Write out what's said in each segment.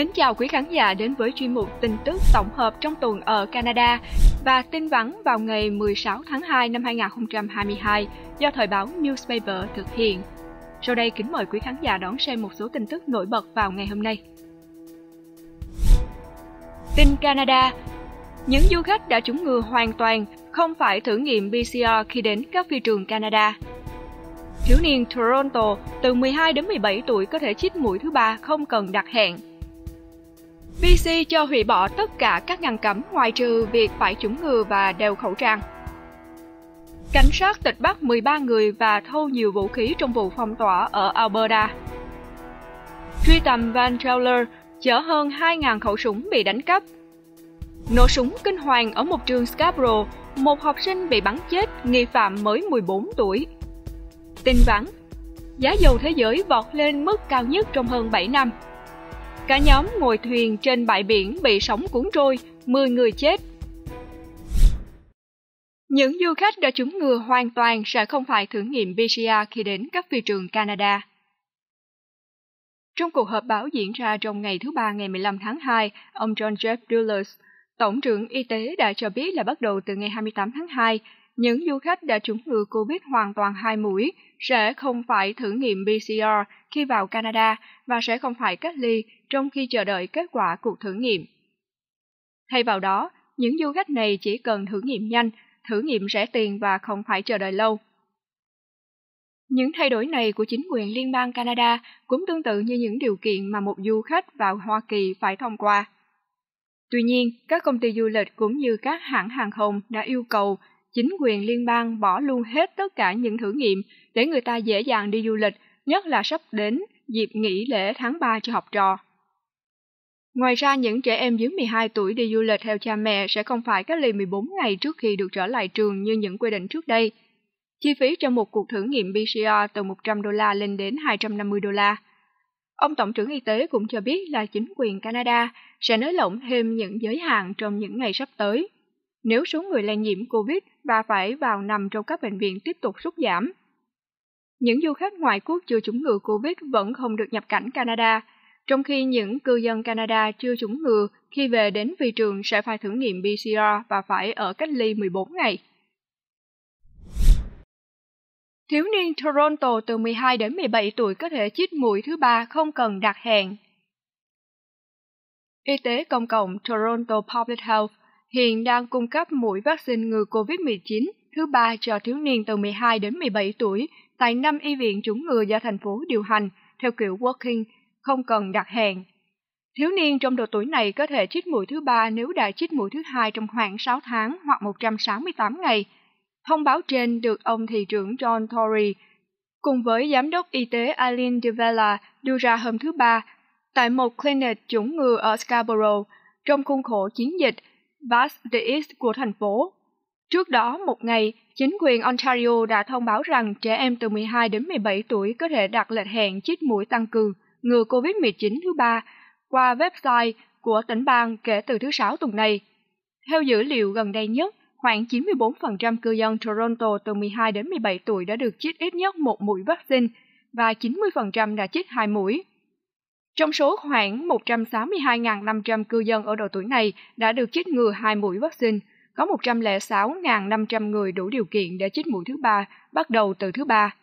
Mến chào quý khán giả đến với chuyên mục tin tức tổng hợp trong tuần ở Canada và tin vắn vào ngày 16 tháng 2 năm 2022 do thời báo Newspaper thực hiện. Sau đây kính mời quý khán giả đón xem một số tin tức nổi bật vào ngày hôm nay. Tin Canada Những du khách đã trúng ngừa hoàn toàn không phải thử nghiệm PCR khi đến các phi trường Canada. Thiếu niên Toronto từ 12 đến 17 tuổi có thể chích mũi thứ ba không cần đặt hẹn – VC cho hủy bỏ tất cả các ngăn cấm ngoài trừ việc phải chủng ngừa và đeo khẩu trang. Cảnh sát tịch bắt 13 người và thu nhiều vũ khí trong vụ phong tỏa ở Alberta. Truy tầm Van Trauler chở hơn 2.000 khẩu súng bị đánh cắp. Nổ súng kinh hoàng ở một trường Scarborough, một học sinh bị bắn chết, nghi phạm mới 14 tuổi. Tin vắn, giá dầu thế giới vọt lên mức cao nhất trong hơn 7 năm. Cả nhóm ngồi thuyền trên bãi biển bị sóng cuốn trôi, 10 người chết. Những du khách đã trúng ngừa hoàn toàn sẽ không phải thử nghiệm PCR khi đến các phi trường Canada. Trong cuộc họp báo diễn ra trong ngày thứ Ba ngày 15 tháng 2, ông John Jeff Dulles, Tổng trưởng Y tế đã cho biết là bắt đầu từ ngày 28 tháng 2, những du khách đã trúng ngừa COVID hoàn toàn hai mũi sẽ không phải thử nghiệm PCR khi vào Canada và sẽ không phải cách ly trong khi chờ đợi kết quả cuộc thử nghiệm. Thay vào đó, những du khách này chỉ cần thử nghiệm nhanh, thử nghiệm rẻ tiền và không phải chờ đợi lâu. Những thay đổi này của chính quyền liên bang Canada cũng tương tự như những điều kiện mà một du khách vào Hoa Kỳ phải thông qua. Tuy nhiên, các công ty du lịch cũng như các hãng hàng không đã yêu cầu chính quyền liên bang bỏ luôn hết tất cả những thử nghiệm để người ta dễ dàng đi du lịch, nhất là sắp đến dịp nghỉ lễ tháng 3 cho học trò. Ngoài ra, những trẻ em dưới 12 tuổi đi du lịch theo cha mẹ sẽ không phải cách ly 14 ngày trước khi được trở lại trường như những quy định trước đây. Chi phí cho một cuộc thử nghiệm PCR từ 100 đô la lên đến 250 đô la. Ông Tổng trưởng Y tế cũng cho biết là chính quyền Canada sẽ nới lỏng thêm những giới hạn trong những ngày sắp tới nếu số người lây nhiễm COVID và phải vào nằm trong các bệnh viện tiếp tục rút giảm. Những du khách ngoại quốc chưa chủng ngừa COVID vẫn không được nhập cảnh Canada, trong khi những cư dân Canada chưa chủng ngừa khi về đến phi trường sẽ phải thử nghiệm PCR và phải ở cách ly 14 ngày. Thiếu niên Toronto từ 12 đến 17 tuổi có thể chích mũi thứ ba không cần đặt hẹn. Y tế công cộng Toronto Public Health hiện đang cung cấp mũi vaccine ngừa COVID-19 thứ ba cho thiếu niên từ 12 đến 17 tuổi tại năm y viện chủng ngừa do thành phố điều hành theo kiểu working, không cần đặt hẹn. Thiếu niên trong độ tuổi này có thể chích mũi thứ ba nếu đã chích mũi thứ hai trong khoảng 6 tháng hoặc 168 ngày. Thông báo trên được ông thị trưởng John Tory cùng với giám đốc y tế Aileen DeVella đưa ra hôm thứ Ba tại một clinic chủng ngừa ở Scarborough trong khuôn khổ chiến dịch Basque của thành phố. Trước đó một ngày, chính quyền Ontario đã thông báo rằng trẻ em từ 12 đến 17 tuổi có thể đặt lịch hẹn chích mũi tăng cường ngừa COVID-19 thứ ba qua website của tỉnh bang kể từ thứ Sáu tuần này. Theo dữ liệu gần đây nhất, khoảng 94% cư dân Toronto từ 12 đến 17 tuổi đã được chích ít nhất một mũi vaccine và 90% đã chích hai mũi. Trong số khoảng 182.500 cư dân ở độ tuổi này đã được chích ngừa hai mũi vaccine, có 106.500 người đủ điều kiện để chích mũi thứ ba bắt đầu từ thứ ba.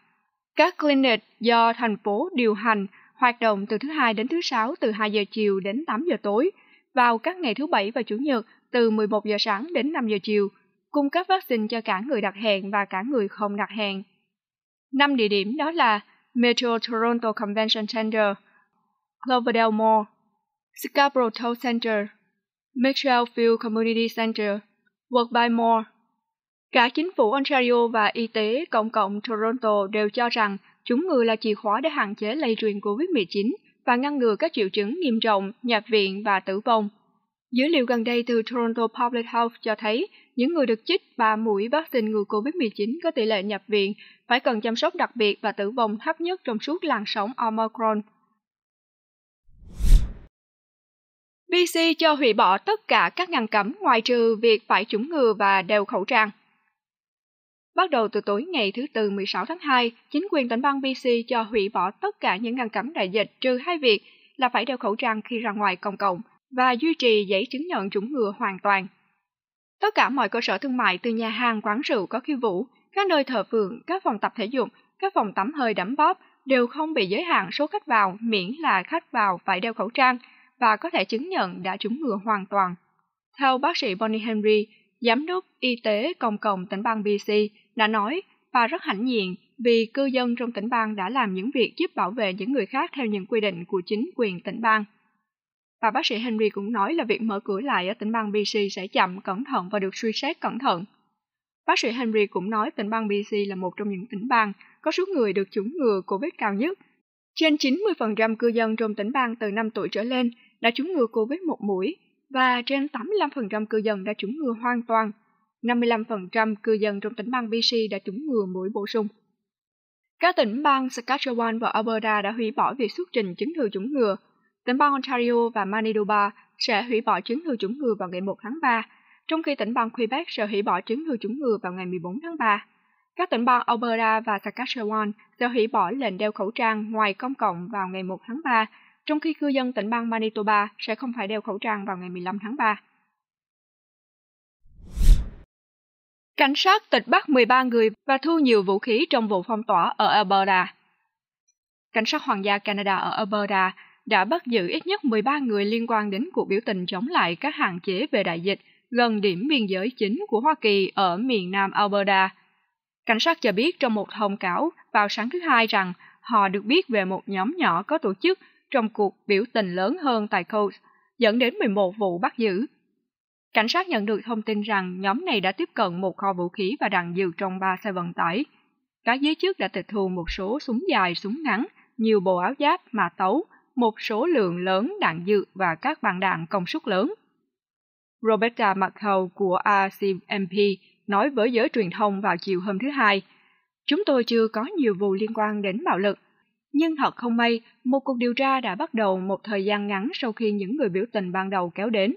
Các clinic do thành phố điều hành hoạt động từ thứ hai đến thứ sáu từ 2 giờ chiều đến 8 giờ tối, vào các ngày thứ bảy và chủ nhật từ 11 giờ sáng đến 5 giờ chiều, cung cấp vaccine cho cả người đặt hẹn và cả người không đặt hẹn. Năm địa điểm đó là Metro Toronto Convention Center – Cloverdale Mall, Scarborough Town Center, Mitchell Field Community Center, Workby Mall. Cả chính phủ Ontario và y tế cộng cộng Toronto đều cho rằng chúng ngừa là chìa khóa để hạn chế lây truyền COVID-19 và ngăn ngừa các triệu chứng nghiêm trọng, nhập viện và tử vong. Dữ liệu gần đây từ Toronto Public Health cho thấy những người được chích 3 mũi vaccine ngừa COVID-19 có tỷ lệ nhập viện phải cần chăm sóc đặc biệt và tử vong thấp nhất trong suốt làn sóng Omicron – BC cho hủy bỏ tất cả các ngăn cấm ngoài trừ việc phải chủng ngừa và đeo khẩu trang. Bắt đầu từ tối ngày thứ Tư 16 tháng 2, chính quyền tỉnh bang BC cho hủy bỏ tất cả những ngăn cấm đại dịch trừ hai việc là phải đeo khẩu trang khi ra ngoài công cộng và duy trì giấy chứng nhận chủng ngừa hoàn toàn. Tất cả mọi cơ sở thương mại từ nhà hàng, quán rượu có khiêu vũ, các nơi thờ phượng, các phòng tập thể dục, các phòng tắm hơi đẫm bóp đều không bị giới hạn số khách vào miễn là khách vào phải đeo khẩu trang – và có thể chứng nhận đã trúng ngừa hoàn toàn. Theo bác sĩ Bonnie Henry, giám đốc y tế công cộng tỉnh bang BC đã nói và rất hãnh diện vì cư dân trong tỉnh bang đã làm những việc giúp bảo vệ những người khác theo những quy định của chính quyền tỉnh bang. Và bác sĩ Henry cũng nói là việc mở cửa lại ở tỉnh bang BC sẽ chậm, cẩn thận và được suy xét cẩn thận. Bác sĩ Henry cũng nói tỉnh bang BC là một trong những tỉnh bang có số người được chủng ngừa COVID cao nhất. Trên 90% cư dân trong tỉnh bang từ 5 tuổi trở lên đã trúng ngừa COVID một mũi và trên 85% cư dân đã trúng ngừa hoàn toàn. 55% cư dân trong tỉnh bang BC đã trúng ngừa mũi bổ sung. Các tỉnh bang Saskatchewan và Alberta đã hủy bỏ việc xuất trình chứng thư chủng ngừa. Tỉnh bang Ontario và Manitoba sẽ hủy bỏ chứng thư chủng ngừa vào ngày 1 tháng 3, trong khi tỉnh bang Quebec sẽ hủy bỏ chứng thư chủng ngừa vào ngày 14 tháng 3. Các tỉnh bang Alberta và Saskatchewan sẽ hủy bỏ lệnh đeo khẩu trang ngoài công cộng vào ngày 1 tháng 3 trong khi cư dân tỉnh bang Manitoba sẽ không phải đeo khẩu trang vào ngày 15 tháng 3. Cảnh sát tịch bắt 13 người và thu nhiều vũ khí trong vụ phong tỏa ở Alberta. Cảnh sát Hoàng gia Canada ở Alberta đã bắt giữ ít nhất 13 người liên quan đến cuộc biểu tình chống lại các hạn chế về đại dịch gần điểm biên giới chính của Hoa Kỳ ở miền nam Alberta. Cảnh sát cho biết trong một thông cáo vào sáng thứ Hai rằng họ được biết về một nhóm nhỏ có tổ chức trong cuộc biểu tình lớn hơn tại Coles, dẫn đến 11 vụ bắt giữ. Cảnh sát nhận được thông tin rằng nhóm này đã tiếp cận một kho vũ khí và đạn dược trong ba xe vận tải. Các giới chức đã tịch thu một số súng dài, súng ngắn, nhiều bộ áo giáp, mã tấu, một số lượng lớn đạn dược và các bàn đạn công suất lớn. Roberta McHale của RCMP nói với giới truyền thông vào chiều hôm thứ Hai, Chúng tôi chưa có nhiều vụ liên quan đến bạo lực, nhưng thật không may, một cuộc điều tra đã bắt đầu một thời gian ngắn sau khi những người biểu tình ban đầu kéo đến.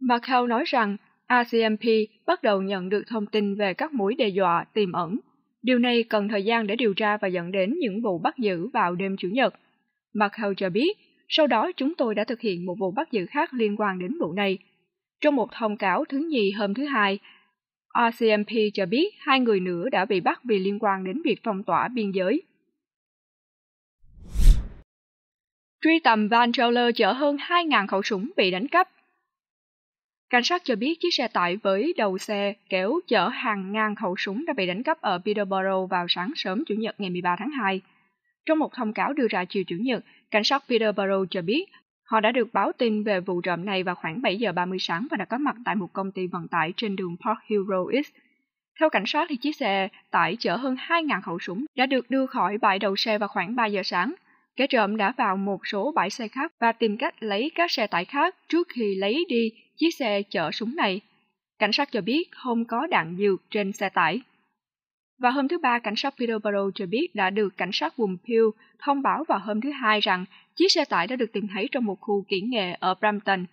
Macau nói rằng RCMP bắt đầu nhận được thông tin về các mối đe dọa tiềm ẩn. Điều này cần thời gian để điều tra và dẫn đến những vụ bắt giữ vào đêm Chủ nhật. Macau cho biết, sau đó chúng tôi đã thực hiện một vụ bắt giữ khác liên quan đến vụ này. Trong một thông cáo thứ nhì hôm thứ hai, RCMP cho biết hai người nữa đã bị bắt vì liên quan đến việc phong tỏa biên giới truy tầm Van Trailer chở hơn 2.000 khẩu súng bị đánh cắp. Cảnh sát cho biết chiếc xe tải với đầu xe kéo chở hàng ngàn khẩu súng đã bị đánh cắp ở Peterborough vào sáng sớm Chủ nhật ngày 13 tháng 2. Trong một thông cáo đưa ra chiều Chủ nhật, cảnh sát Peterborough cho biết họ đã được báo tin về vụ trộm này vào khoảng 7 giờ 30 sáng và đã có mặt tại một công ty vận tải trên đường Park Hill Road East. Theo cảnh sát, thì chiếc xe tải chở hơn 2.000 khẩu súng đã được đưa khỏi bãi đầu xe vào khoảng 3 giờ sáng kẻ trộm đã vào một số bãi xe khác và tìm cách lấy các xe tải khác trước khi lấy đi chiếc xe chở súng này. Cảnh sát cho biết không có đạn dược trên xe tải. Vào hôm thứ Ba, cảnh sát Peterborough cho biết đã được cảnh sát vùng Peel thông báo vào hôm thứ Hai rằng chiếc xe tải đã được tìm thấy trong một khu kỹ nghệ ở Brampton.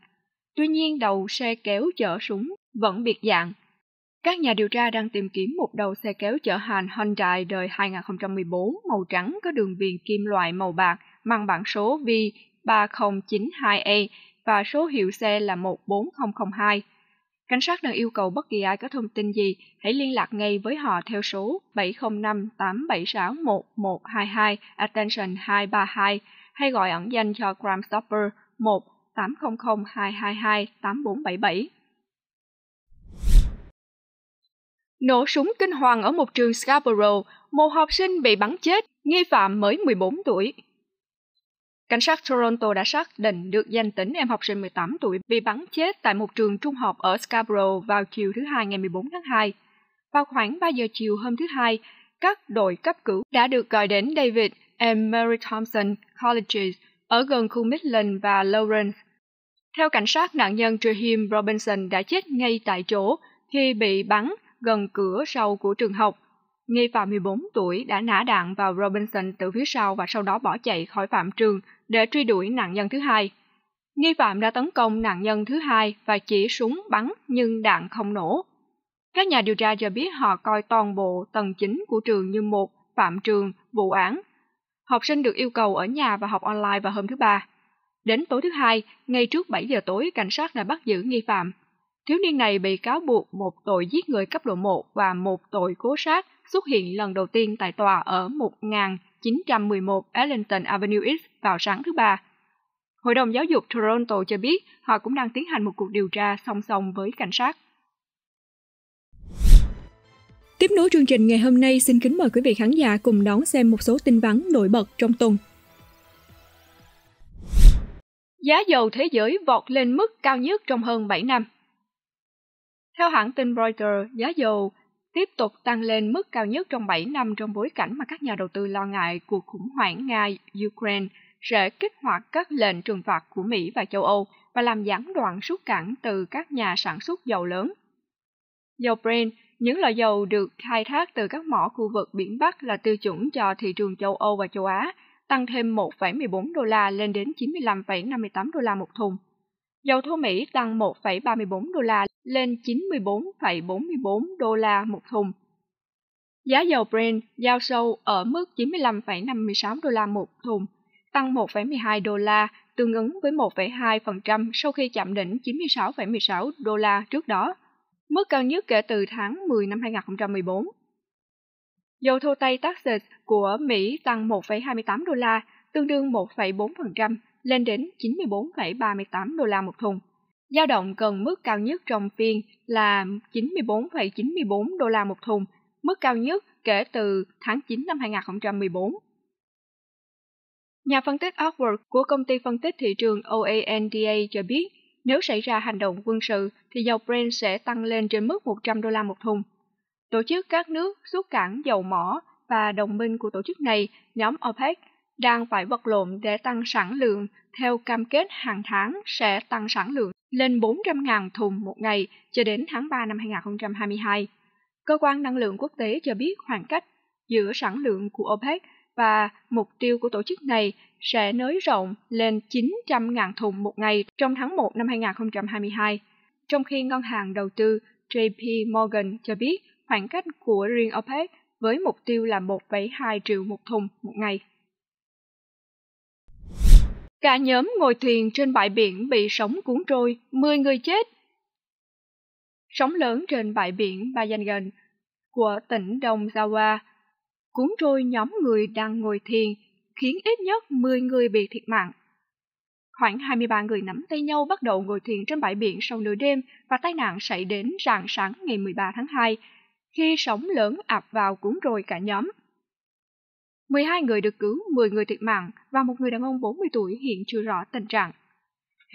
Tuy nhiên, đầu xe kéo chở súng vẫn biệt dạng các nhà điều tra đang tìm kiếm một đầu xe kéo chở hàng Hyundai đời 2014 màu trắng có đường viền kim loại màu bạc mang bản số V3092A e và số hiệu xe là 14002. Cảnh sát đang yêu cầu bất kỳ ai có thông tin gì, hãy liên lạc ngay với họ theo số 705 876 1122 attention 232 hay gọi ẩn danh cho Crime Stopper 1 800 222 8477. Nổ súng kinh hoàng ở một trường Scarborough, một học sinh bị bắn chết, nghi phạm mới 14 tuổi. Cảnh sát Toronto đã xác định được danh tính em học sinh 18 tuổi bị bắn chết tại một trường trung học ở Scarborough vào chiều thứ Hai ngày 14 tháng 2. Vào khoảng 3 giờ chiều hôm thứ Hai, các đội cấp cứu đã được gọi đến David and Mary Thompson Colleges ở gần khu Midland và Lawrence. Theo cảnh sát, nạn nhân Trahim Robinson đã chết ngay tại chỗ khi bị bắn gần cửa sau của trường học. Nghi phạm 14 tuổi đã nã đạn vào Robinson từ phía sau và sau đó bỏ chạy khỏi phạm trường để truy đuổi nạn nhân thứ hai. Nghi phạm đã tấn công nạn nhân thứ hai và chỉ súng bắn nhưng đạn không nổ. Các nhà điều tra cho biết họ coi toàn bộ tầng chính của trường như một phạm trường, vụ án. Học sinh được yêu cầu ở nhà và học online vào hôm thứ ba. Đến tối thứ hai, ngay trước 7 giờ tối, cảnh sát đã bắt giữ nghi phạm Thiếu niên này bị cáo buộc một tội giết người cấp độ 1 và một tội cố sát xuất hiện lần đầu tiên tại tòa ở 1911 Arlington Avenue East vào sáng thứ Ba. Hội đồng giáo dục Toronto cho biết họ cũng đang tiến hành một cuộc điều tra song song với cảnh sát. Tiếp nối chương trình ngày hôm nay, xin kính mời quý vị khán giả cùng đón xem một số tin vắn nổi bật trong tuần. Giá dầu thế giới vọt lên mức cao nhất trong hơn 7 năm. Theo hãng tin Reuters, giá dầu tiếp tục tăng lên mức cao nhất trong 7 năm trong bối cảnh mà các nhà đầu tư lo ngại cuộc khủng hoảng Nga-Ukraine sẽ kích hoạt các lệnh trừng phạt của Mỹ và châu Âu và làm gián đoạn xuất cảng từ các nhà sản xuất dầu lớn. Dầu Brent, những loại dầu được khai thác từ các mỏ khu vực biển Bắc là tiêu chuẩn cho thị trường châu Âu và châu Á, tăng thêm 1,14 đô la lên đến 95,58 đô la một thùng. Dầu thô Mỹ tăng 1,34 đô la lên 94,44 đô la một thùng. Giá dầu Brent giao sâu ở mức 95,56 đô la một thùng, tăng 1,12 đô la, tương ứng với 1,2% sau khi chạm đỉnh 96,16 đô la trước đó, mức cao nhất kể từ tháng 10 năm 2014. Dầu thô Tây Texas của Mỹ tăng 1,28 đô la, tương đương 1,4%, lên đến 94,38 đô la một thùng. Giao động gần mức cao nhất trong phiên là 94,94 đô la một thùng, mức cao nhất kể từ tháng 9 năm 2014. Nhà phân tích Upward của công ty phân tích thị trường OANDA cho biết, nếu xảy ra hành động quân sự thì dầu Brent sẽ tăng lên trên mức 100 đô la một thùng. Tổ chức các nước xuất cảng dầu mỏ và đồng minh của tổ chức này, nhóm OPEC, đang phải vật lộn để tăng sản lượng theo cam kết hàng tháng sẽ tăng sản lượng lên 400.000 thùng một ngày cho đến tháng 3 năm 2022. Cơ quan năng lượng quốc tế cho biết khoảng cách giữa sản lượng của OPEC và mục tiêu của tổ chức này sẽ nới rộng lên 900.000 thùng một ngày trong tháng 1 năm 2022. Trong khi ngân hàng đầu tư JP Morgan cho biết khoảng cách của riêng OPEC với mục tiêu là 1,2 triệu một thùng một ngày. Cả nhóm ngồi thuyền trên bãi biển bị sóng cuốn trôi, 10 người chết. Sóng lớn trên bãi biển Bayangan của tỉnh Đông Jawa cuốn trôi nhóm người đang ngồi thiền, khiến ít nhất 10 người bị thiệt mạng. Khoảng 23 người nắm tay nhau bắt đầu ngồi thiền trên bãi biển sau nửa đêm và tai nạn xảy đến rạng sáng ngày 13 tháng 2, khi sóng lớn ập vào cuốn trôi cả nhóm. 12 người được cứu, 10 người thiệt mạng và một người đàn ông 40 tuổi hiện chưa rõ tình trạng.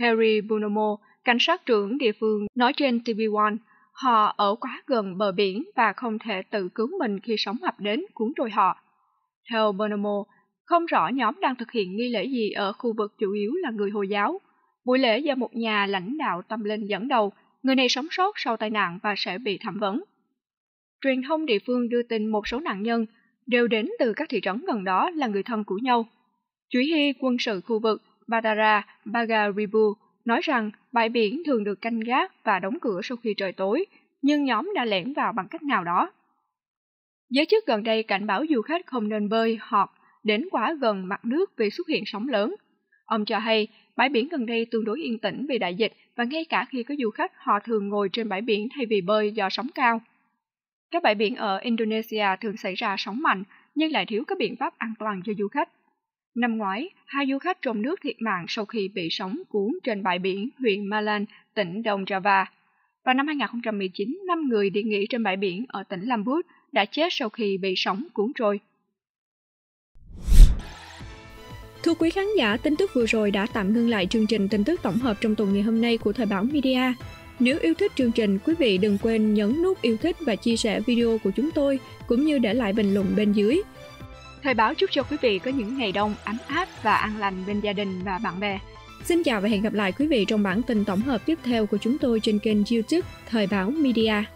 Harry Bonomo, cảnh sát trưởng địa phương, nói trên tv One: họ ở quá gần bờ biển và không thể tự cứu mình khi sóng ập đến cuốn trôi họ. Theo Bonomo, không rõ nhóm đang thực hiện nghi lễ gì ở khu vực chủ yếu là người Hồi giáo. Buổi lễ do một nhà lãnh đạo tâm linh dẫn đầu, người này sống sót sau tai nạn và sẽ bị thẩm vấn. Truyền thông địa phương đưa tin một số nạn nhân đều đến từ các thị trấn gần đó là người thân của nhau. Chủy hy quân sự khu vực Badara Bagaribu nói rằng bãi biển thường được canh gác và đóng cửa sau khi trời tối, nhưng nhóm đã lẻn vào bằng cách nào đó. Giới chức gần đây cảnh báo du khách không nên bơi hoặc đến quá gần mặt nước vì xuất hiện sóng lớn. Ông cho hay bãi biển gần đây tương đối yên tĩnh vì đại dịch và ngay cả khi có du khách họ thường ngồi trên bãi biển thay vì bơi do sóng cao. Các bãi biển ở Indonesia thường xảy ra sóng mạnh nhưng lại thiếu các biện pháp an toàn cho du khách. Năm ngoái, hai du khách trong nước thiệt mạng sau khi bị sóng cuốn trên bãi biển huyện Malan, tỉnh Đông Java. Vào năm 2019, năm người đi nghỉ trên bãi biển ở tỉnh Lambut đã chết sau khi bị sóng cuốn trôi. Thưa quý khán giả, tin tức vừa rồi đã tạm ngưng lại chương trình tin tức tổng hợp trong tuần ngày hôm nay của Thời báo Media. Nếu yêu thích chương trình, quý vị đừng quên nhấn nút yêu thích và chia sẻ video của chúng tôi, cũng như để lại bình luận bên dưới. Thời báo chúc cho quý vị có những ngày đông ấm áp và an lành bên gia đình và bạn bè. Xin chào và hẹn gặp lại quý vị trong bản tin tổng hợp tiếp theo của chúng tôi trên kênh YouTube Thời báo Media.